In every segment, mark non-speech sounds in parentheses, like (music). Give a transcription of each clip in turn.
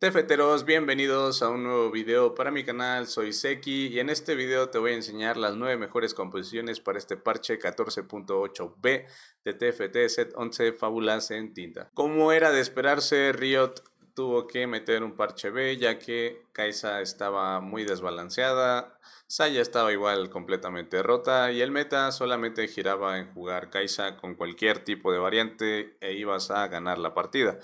Tefeteros, bienvenidos a un nuevo video para mi canal, soy Seki y en este video te voy a enseñar las 9 mejores composiciones para este parche 14.8b de TFT Set 11 Fábulas en tinta. Como era de esperarse, Riot tuvo que meter un parche B ya que Kaisa estaba muy desbalanceada, Saya estaba igual completamente rota y el meta solamente giraba en jugar Kaisa con cualquier tipo de variante e ibas a ganar la partida.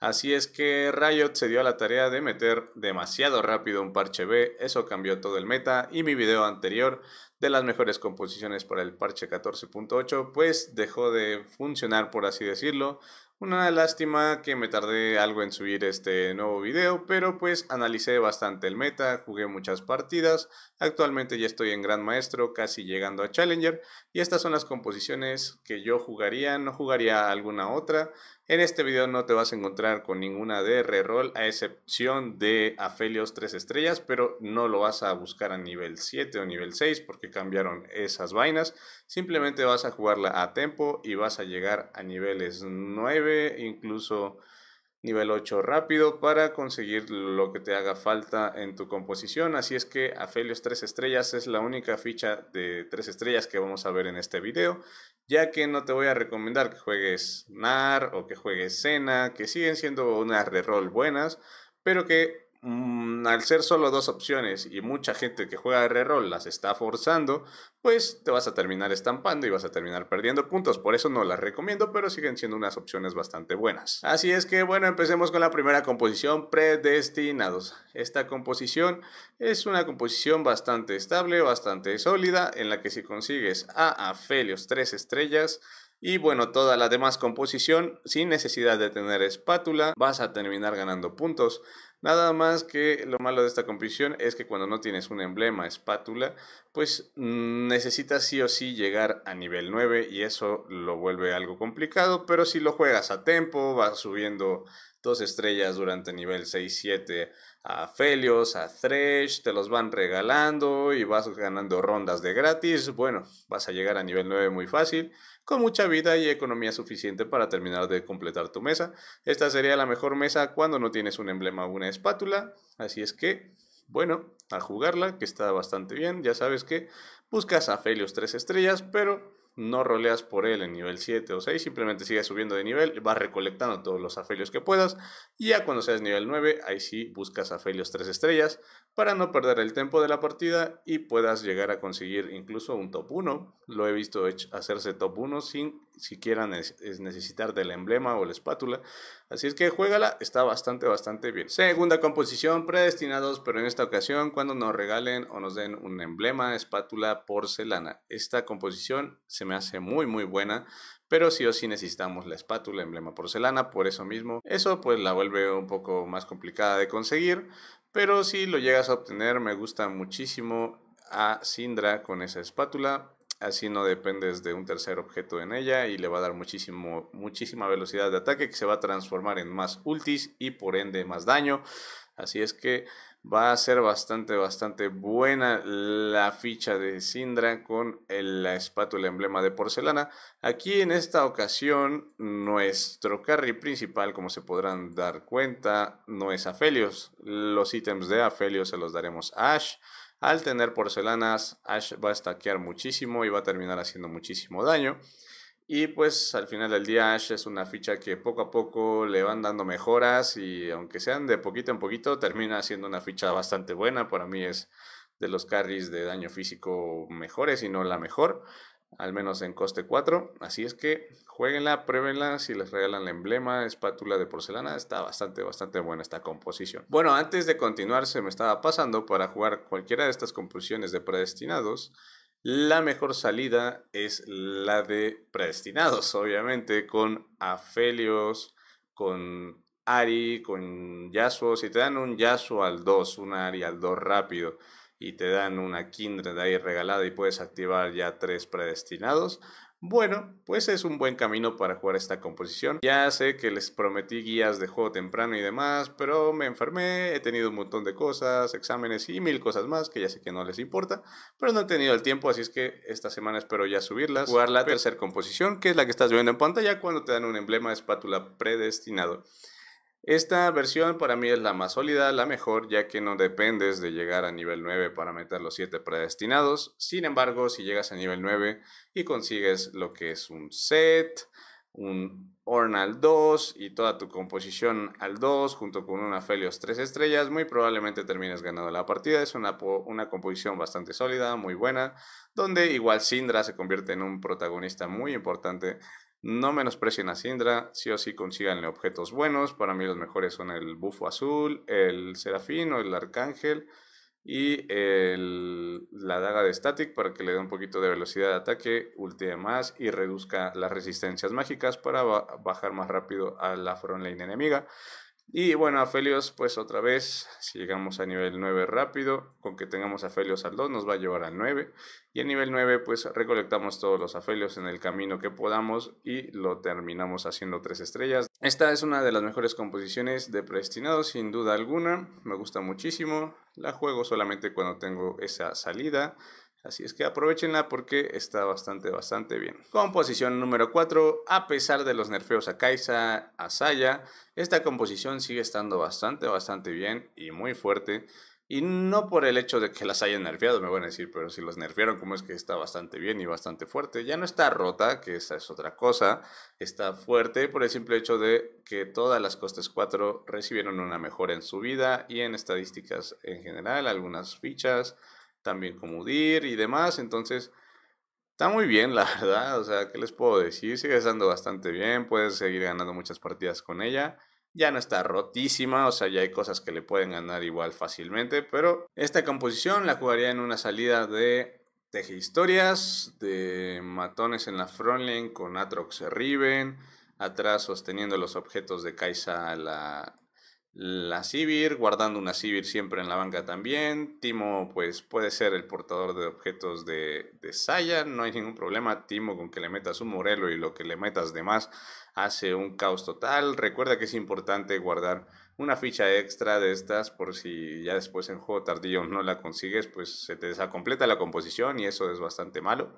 Así es que Riot se dio a la tarea de meter demasiado rápido un parche B, eso cambió todo el meta y mi video anterior de las mejores composiciones para el parche 14.8 pues dejó de funcionar por así decirlo, una lástima que me tardé algo en subir este nuevo video, pero pues analicé bastante el meta, jugué muchas partidas, actualmente ya estoy en Gran Maestro, casi llegando a Challenger, y estas son las composiciones que yo jugaría, no jugaría alguna otra. En este video no te vas a encontrar con ninguna de reroll, a excepción de Aphelios 3 estrellas, pero no lo vas a buscar a nivel 7 o nivel 6 porque cambiaron esas vainas. Simplemente vas a jugarla a tempo y vas a llegar a niveles 9 incluso nivel 8 rápido para conseguir lo que te haga falta en tu composición. Así es que Aphelios 3 estrellas es la única ficha de 3 estrellas que vamos a ver en este video, ya que no te voy a recomendar que juegues NAR o que juegues Sena, que siguen siendo unas reroll buenas, pero que Mm, al ser solo dos opciones y mucha gente que juega R-Roll las está forzando, pues te vas a terminar estampando y vas a terminar perdiendo puntos. Por eso no las recomiendo, pero siguen siendo unas opciones bastante buenas. Así es que bueno, empecemos con la primera composición, Predestinados. Esta composición es una composición bastante estable, bastante sólida, en la que si consigues a Afelios 3 estrellas, y bueno, toda la demás composición, sin necesidad de tener espátula, vas a terminar ganando puntos. Nada más que lo malo de esta competición es que cuando no tienes un emblema espátula, pues mm, necesitas sí o sí llegar a nivel 9 y eso lo vuelve algo complicado, pero si lo juegas a tempo, vas subiendo dos estrellas durante nivel 6-7 a Felios, a Thresh, te los van regalando y vas ganando rondas de gratis, bueno, vas a llegar a nivel 9 muy fácil, con mucha vida y economía suficiente para terminar de completar tu mesa. Esta sería la mejor mesa cuando no tienes un emblema o una espátula, así es que bueno, a jugarla, que está bastante bien, ya sabes que buscas a Felios 3 estrellas, pero no roleas por él en nivel 7 o 6, simplemente sigues subiendo de nivel, vas recolectando todos los afelios que puedas, y ya cuando seas nivel 9, ahí sí buscas a Felios 3 estrellas para no perder el tiempo de la partida y puedas llegar a conseguir incluso un top 1. Lo he visto hacerse top 1 sin siquiera necesitar del emblema o la espátula, Así es que juégala, está bastante, bastante bien. Segunda composición, predestinados, pero en esta ocasión cuando nos regalen o nos den un emblema, espátula, porcelana. Esta composición se me hace muy, muy buena, pero sí o sí necesitamos la espátula, emblema, porcelana, por eso mismo. Eso pues la vuelve un poco más complicada de conseguir, pero si lo llegas a obtener me gusta muchísimo a Sindra con esa espátula Así no dependes de un tercer objeto en ella y le va a dar muchísimo, muchísima velocidad de ataque que se va a transformar en más ultis y por ende más daño. Así es que va a ser bastante, bastante buena la ficha de Sindra con el, la espátula emblema de porcelana. Aquí en esta ocasión, nuestro carry principal, como se podrán dar cuenta, no es Afelios. Los ítems de Afelios se los daremos a Ash. Al tener porcelanas, Ash va a stackear muchísimo y va a terminar haciendo muchísimo daño. Y pues al final del día Ash es una ficha que poco a poco le van dando mejoras y aunque sean de poquito en poquito termina siendo una ficha bastante buena. Para mí es de los carries de daño físico mejores y no la mejor al menos en coste 4. Así es que jueguenla, pruébenla, si les regalan el emblema, espátula de porcelana, está bastante, bastante buena esta composición. Bueno, antes de continuar, se me estaba pasando para jugar cualquiera de estas composiciones de predestinados. La mejor salida es la de predestinados, obviamente, con Afelios, con Ari, con Yasuo. Si te dan un Yasuo al 2, un Ari al 2 rápido, y te dan una Kindred ahí regalada y puedes activar ya tres predestinados. Bueno, pues es un buen camino para jugar esta composición. Ya sé que les prometí guías de juego temprano y demás, pero me enfermé, he tenido un montón de cosas, exámenes y mil cosas más que ya sé que no les importa, pero no he tenido el tiempo, así es que esta semana espero ya subirlas. Jugar la tercera composición, que es la que estás viendo en pantalla cuando te dan un emblema de espátula predestinado. Esta versión para mí es la más sólida, la mejor, ya que no dependes de llegar a nivel 9 para meter los 7 predestinados. Sin embargo, si llegas a nivel 9 y consigues lo que es un set, un Orn al 2 y toda tu composición al 2 junto con una Felios 3 estrellas, muy probablemente termines ganando la partida. Es una, una composición bastante sólida, muy buena, donde igual Sindra se convierte en un protagonista muy importante no menosprecien a Sindra, sí o sí consíganle objetos buenos. Para mí los mejores son el bufo azul, el serafín o el arcángel y la daga de static para que le dé un poquito de velocidad de ataque, ulte más y reduzca las resistencias mágicas para bajar más rápido a la frontline enemiga. Y bueno, afelios pues otra vez, si llegamos a nivel 9 rápido, con que tengamos afelios al 2 nos va a llevar al 9. Y en nivel 9, pues recolectamos todos los Afelios en el camino que podamos y lo terminamos haciendo 3 estrellas. Esta es una de las mejores composiciones de predestinado, sin duda alguna. Me gusta muchísimo. La juego solamente cuando tengo esa salida. Así es que aprovechenla porque está bastante, bastante bien. Composición número 4. A pesar de los nerfeos a Kaisa, a Saya, esta composición sigue estando bastante, bastante bien y muy fuerte. Y no por el hecho de que las hayan nerfeado, me van a decir, pero si los nerfearon, como es que está bastante bien y bastante fuerte. Ya no está rota, que esa es otra cosa. Está fuerte por el simple hecho de que todas las costes 4 recibieron una mejora en su vida y en estadísticas en general, algunas fichas también como DIR y demás. Entonces, está muy bien, la (laughs) verdad. O sea, ¿qué les puedo decir? Sigue estando bastante bien, puedes seguir ganando muchas partidas con ella. Ya no está rotísima, o sea, ya hay cosas que le pueden ganar igual fácilmente, pero esta composición la jugaría en una salida de teje historias, de matones en la frontline con Atrox Riven, atrás sosteniendo los objetos de Kaisa la, la Sivir, guardando una Sivir siempre en la banca también. Timo, pues puede ser el portador de objetos de, de Saya, no hay ningún problema. Timo, con que le metas un Morelo y lo que le metas de más, hace un caos total. Recuerda que es importante guardar una ficha extra de estas por si ya después en juego tardío no la consigues, pues se te desacompleta la composición y eso es bastante malo.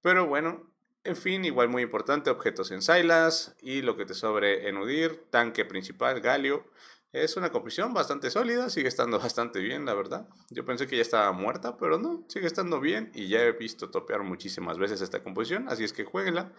Pero bueno, en fin, igual muy importante, objetos en Silas y lo que te sobre en Udir, tanque principal, Galio. Es una composición bastante sólida, sigue estando (laughs) bastante bien, la verdad. Yo pensé que ya estaba muerta, pero no, sigue estando bien y ya he visto topear muchísimas veces esta composición, así es que jueguenla.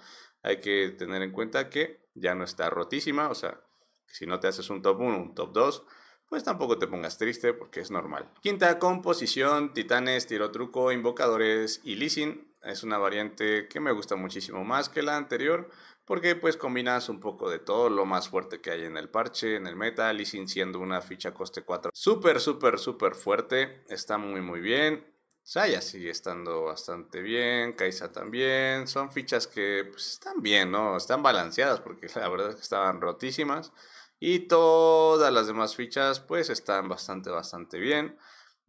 Hay que tener en cuenta que ya no está rotísima, o sea, si no te haces un top 1, un top 2, pues tampoco te pongas triste porque es normal. Quinta composición, titanes, tiro truco, invocadores y leasing. Es una variante que me gusta muchísimo más que la anterior, porque pues combinas un poco de todo lo más fuerte que hay en el parche, en el metal y sin siendo una ficha coste 4 súper, súper, súper fuerte, está muy, muy bien. Saya sigue estando bastante bien, Kaisa también, son fichas que pues, están bien, ¿no? Están balanceadas porque la verdad es que estaban rotísimas. Y todas las demás fichas pues están bastante, bastante bien.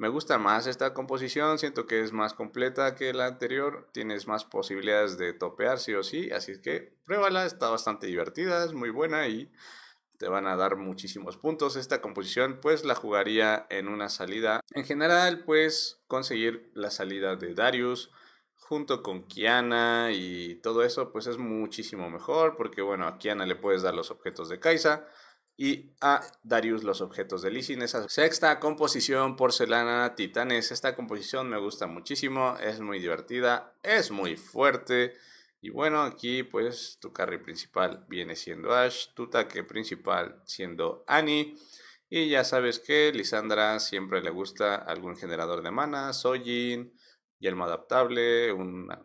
Me gusta más esta composición, siento que es más completa que la anterior, tienes más posibilidades de topear sí o sí, así que pruébala, está bastante divertida, es muy buena y te van a dar muchísimos puntos. Esta composición pues la jugaría en una salida. En general pues conseguir la salida de Darius junto con Kiana y todo eso pues es muchísimo mejor porque bueno a Kiana le puedes dar los objetos de Kaisa y a Darius los objetos de Sin. Esa sexta composición porcelana titanes. Esta composición me gusta muchísimo, es muy divertida, es muy fuerte. Y bueno, aquí pues tu carry principal viene siendo Ash, tu taque principal siendo Annie. Y ya sabes que Lisandra siempre le gusta algún generador de mana, Sojin, Yelmo adaptable, una,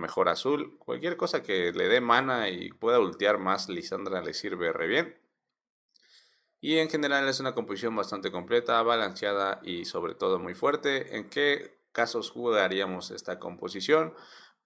mejor azul. Cualquier cosa que le dé mana y pueda ultear más, Lisandra le sirve re bien. Y en general es una composición bastante completa, balanceada y sobre todo muy fuerte. ¿En qué casos jugaríamos esta composición?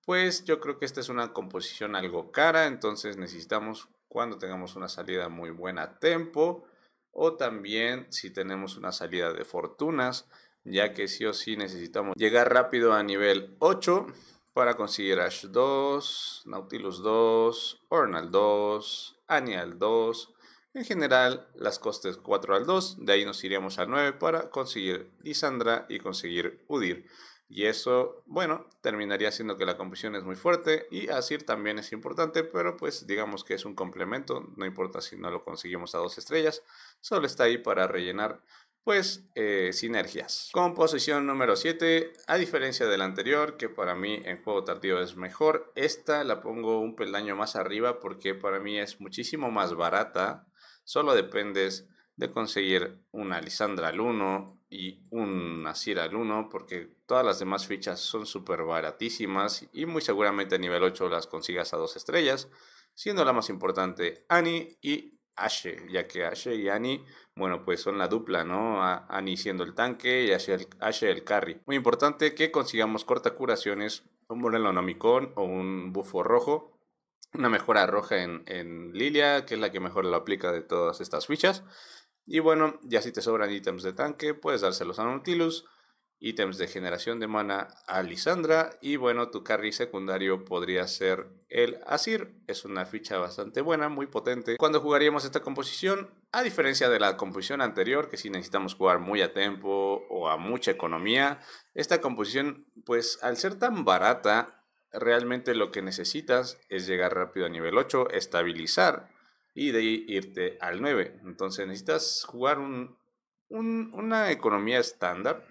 Pues yo creo que esta es una composición algo cara, entonces necesitamos cuando tengamos una salida muy buena a tempo o también si tenemos una salida de fortunas, ya que sí o sí necesitamos llegar rápido a nivel 8 para conseguir Ash 2, Nautilus 2, Ornal 2, Anial 2, en general, las costes 4 al 2, de ahí nos iríamos al 9 para conseguir Lisandra y conseguir Udir. Y eso, bueno, terminaría siendo que la composición es muy fuerte y Asir también es importante, pero pues digamos que es un complemento, no importa si no lo conseguimos a 2 estrellas, solo está ahí para rellenar pues eh, sinergias. Composición número 7, a diferencia de la anterior, que para mí en juego tardío es mejor, esta la pongo un peldaño más arriba porque para mí es muchísimo más barata Solo dependes de conseguir una Lisandra al 1 y una Sira al 1 porque todas las demás fichas son súper baratísimas y muy seguramente a nivel 8 las consigas a dos estrellas, siendo la más importante Annie y Ashe, ya que Ashe y Annie, bueno, pues son la dupla, ¿no? Annie siendo el tanque y Ashe el, carry. Muy importante que consigamos corta curaciones, un Morellonomicon o un bufo rojo una mejora roja en, Lilia, que es la que mejor lo aplica de todas estas fichas. Y bueno, ya si te sobran ítems de tanque, puedes dárselos a Nautilus, ítems de generación de mana a Lisandra, y bueno, tu carry secundario podría ser el Asir. Es una ficha bastante buena, muy potente. Cuando jugaríamos esta composición, a diferencia de la composición anterior, que si necesitamos jugar muy a tiempo o a mucha economía, esta composición, pues al ser tan barata, realmente lo que necesitas es llegar rápido a nivel 8, estabilizar y de ahí irte al 9. Entonces necesitas jugar un, un, una economía estándar,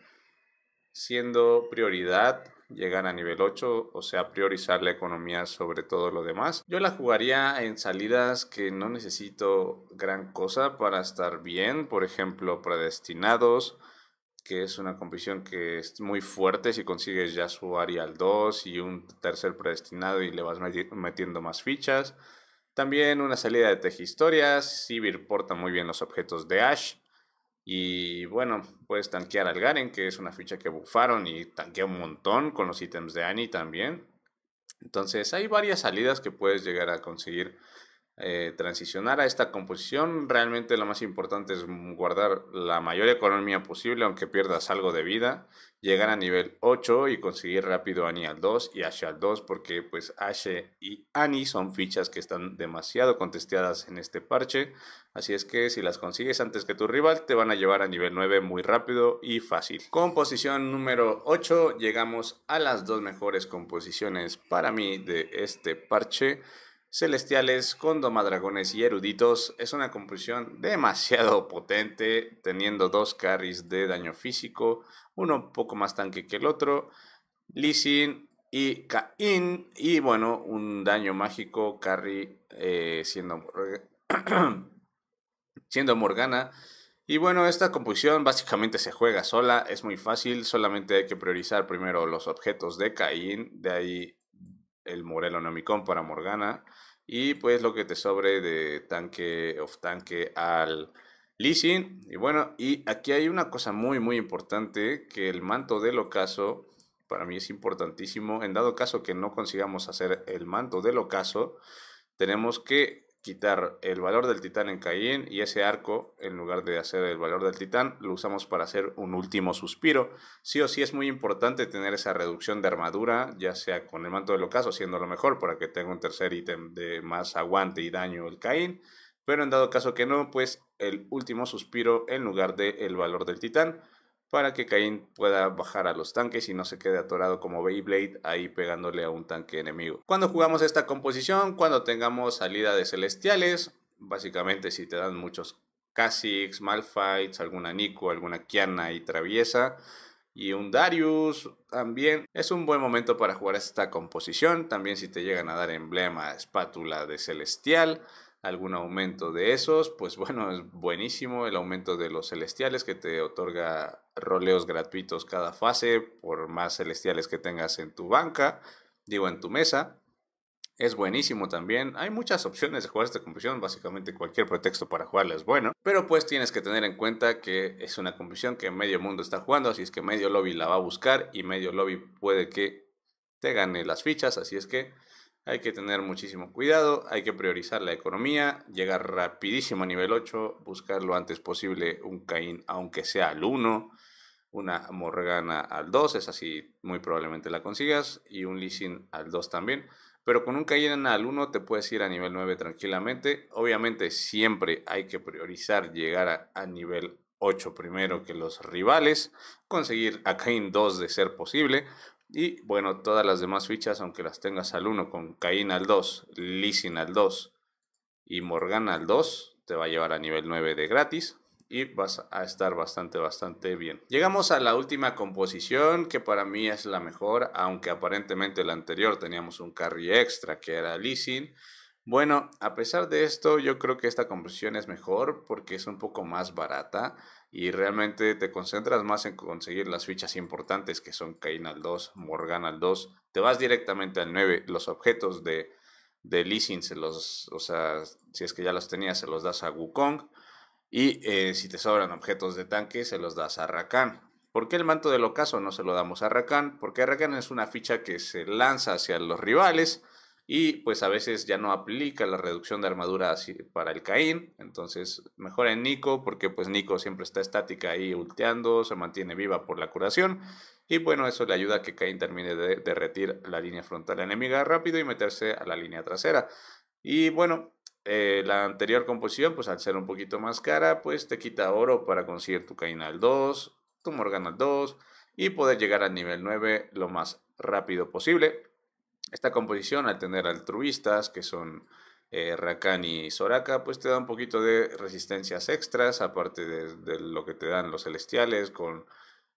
siendo prioridad llegar a nivel 8, o sea, priorizar la economía sobre todo lo demás. Yo la jugaría en salidas que no necesito gran cosa para estar bien, por ejemplo, predestinados que es una competición que es muy fuerte si consigues ya su Arial 2 y un tercer predestinado y le vas metiendo más fichas. También una salida de tejistorias Sivir porta muy bien los objetos de Ash. Y bueno, puedes tanquear al Garen, que es una ficha que bufaron y tanquea un montón con los ítems de Annie también. Entonces hay varias salidas que puedes llegar a conseguir eh, transicionar a esta composición. Realmente lo más importante es guardar la mayor economía posible, aunque pierdas algo de vida, llegar a nivel 8 y conseguir rápido Ani al 2 y Ashe al 2, porque pues Ashe y Ani son fichas que están demasiado contesteadas en este parche, así es que si las consigues antes que tu rival te van a llevar a nivel 9 muy rápido y fácil. Composición número 8 llegamos a las dos mejores composiciones para mí de este parche celestiales con domadragones y eruditos es una composición demasiado (laughs) potente, teniendo dos carries de daño físico, uno un poco más tanque que el otro, Lissin y Caín. y bueno, un daño mágico, carry eh, siendo, (clears throat) siendo Morgana. Y bueno, esta composición básicamente se juega sola, es muy fácil, solamente hay que priorizar primero los objetos de Caín. de ahí el Morelo para Morgana y pues lo que te sobre de tanque of tanque al leasing. Y bueno, y aquí hay una cosa muy muy importante que el manto del ocaso para mí es importantísimo. En dado caso que no consigamos hacer el manto del ocaso, tenemos que quitar el valor del titán en caín y ese arco, en lugar de hacer el valor del titán, lo usamos para hacer un último suspiro. Sí o sí es muy importante tener esa reducción de armadura, ya sea con el manto del ocaso, siendo lo mejor para que tenga un tercer ítem de más aguante y daño el Caín. Pero en dado caso que no, pues el último suspiro en lugar del el valor del titán para que Cain pueda bajar a los tanques y no se quede atorado como Beyblade ahí pegándole a un tanque enemigo. Cuando jugamos esta composición, cuando tengamos salida de celestiales, básicamente si te dan muchos Kha'Zix, Malphite, alguna Nico, alguna Kiana y Traviesa, y un Darius también. Es un buen momento para jugar esta composición. También si te llegan a dar emblema, espátula de celestial algún aumento de esos, pues bueno, es buenísimo el aumento de los celestiales que te otorga roleos gratuitos cada fase, por más celestiales que tengas en tu banca, digo en tu mesa. Es buenísimo también. Hay muchas opciones de jugar esta confusión, Básicamente cualquier pretexto para jugarla es bueno. Pero pues tienes que tener en cuenta que es una confusión que medio mundo está jugando. Así es que medio lobby la va a buscar. Y medio lobby puede que te gane las fichas. Así es que hay que tener muchísimo cuidado, hay que priorizar la economía, llegar rapidísimo a nivel 8, buscar lo antes posible un Caín, aunque sea al 1, una Morgana al 2, es así, muy probablemente la consigas, y un leasing al 2 también. Pero con un caín al 1 te puedes ir a nivel 9 tranquilamente. Obviamente siempre hay que priorizar llegar a, nivel 8 primero que los rivales, conseguir a Cain 2 de ser posible, y bueno, todas las demás fichas, aunque las tengas al 1, con Caín al 2, Lisin al 2 y Morgana al 2, te va a llevar a nivel 9 de gratis y vas a estar bastante, bastante bien. Llegamos a la última composición que para mí es la mejor, aunque aparentemente la anterior teníamos un carry extra que era leasing. Bueno, a pesar de esto, yo creo que esta composición es mejor porque es un poco más barata y realmente te concentras más en conseguir las fichas importantes que son Cain al 2, Morgan al 2, te vas directamente al 9, los objetos de, de leasing se los, o sea, si es que ya los tenías, se los das a Wukong y eh, si te sobran objetos de tanque, se los das a Rakan. ¿Por qué el manto del ocaso no se lo damos a Rakan? Porque Rakan es una ficha que se lanza hacia los rivales y pues a veces ya no aplica la reducción de armadura para el Caín, entonces mejor en Nico porque pues Nico siempre está estática ahí ulteando, se mantiene viva por la curación y bueno, eso le ayuda a que Caín termine de derretir la línea frontal enemiga rápido y meterse a la línea trasera. Y bueno, eh, la anterior composición, pues al ser un poquito más cara, pues te quita oro para conseguir tu Caín al 2, tu Morgan al 2 y poder llegar al nivel 9 lo más rápido posible. Esta composición, al tener altruistas, que son eh, Rakan y Soraka, pues te da un poquito de resistencias extras, aparte de, lo que te dan los celestiales con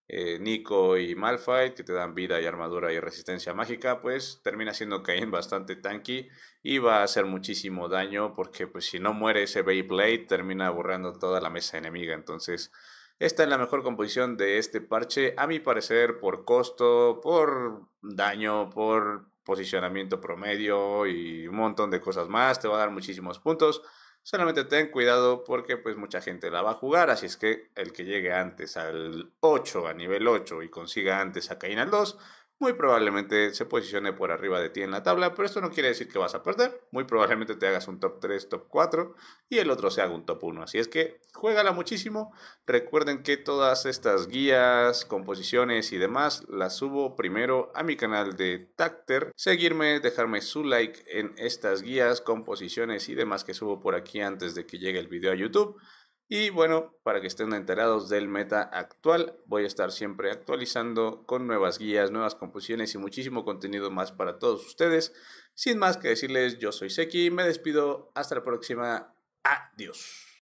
eh, Nico y Malphite, que te dan vida y armadura y resistencia mágica, pues termina siendo Cain bastante tanky y va a hacer muchísimo daño porque pues si no muere ese Beyblade termina borrando toda la mesa enemiga, entonces... Esta es la mejor composición de este parche, a mi parecer, por costo, por daño, por posicionamiento promedio y un montón de cosas más, te va a dar muchísimos puntos. Solamente ten cuidado porque pues mucha gente la va a jugar, así es que el que llegue antes al 8, a nivel 8 y consiga antes a Caín al 2, muy probablemente se posicione por arriba de ti en la tabla, pero esto no quiere decir que vas a perder. Muy probablemente te hagas un top 3, top 4 y el otro se haga un top 1. Así es que juégala muchísimo. Recuerden que todas estas guías, composiciones y demás las subo primero a mi canal de Tacter. Seguirme, dejarme su like en estas guías, composiciones y demás que subo por aquí antes de que llegue el video a YouTube. Y bueno, para que estén enterados del meta actual, voy a estar siempre actualizando con nuevas guías, nuevas composiciones y muchísimo contenido más para todos ustedes. Sin más que decirles, yo soy Seki, me despido, hasta la próxima, adiós.